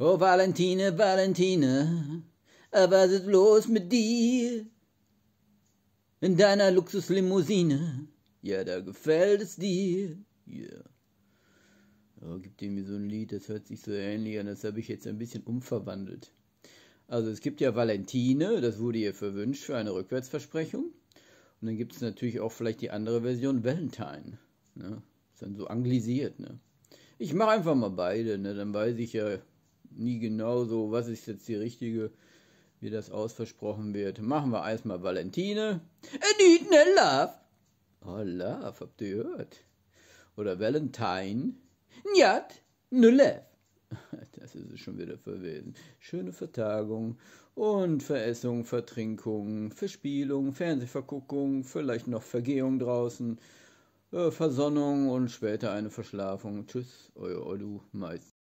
Oh, Valentine, Valentine, was ist los mit dir? In deiner Luxuslimousine, ja, da gefällt es dir, yeah. Oh, gibt ihr mir so ein Lied, das hört sich so ähnlich an, das habe ich jetzt ein bisschen umverwandelt. Also es gibt ja Valentine, das wurde ihr verwünscht für eine Rückwärtsversprechung. Und dann gibt es natürlich auch vielleicht die andere Version, Valentine. Ne? Ist dann so anglisiert, ne? Ich mache einfach mal beide, ne? Dann weiß ich ja, nie genau so, was ist jetzt die richtige, wie das ausversprochen wird. Machen wir erstmal Valentine. I need no love. Oh, love, habt ihr gehört? Oder Valentine. Njat, no love. Das ist es schon wieder verwesen. Schöne Vertagung und Veressung, Vertrinkung, Verspielung, Fernsehverguckung, vielleicht noch Vergehung draußen, äh, Versonnung und später eine Verschlafung. Tschüss, euer Olu Meister.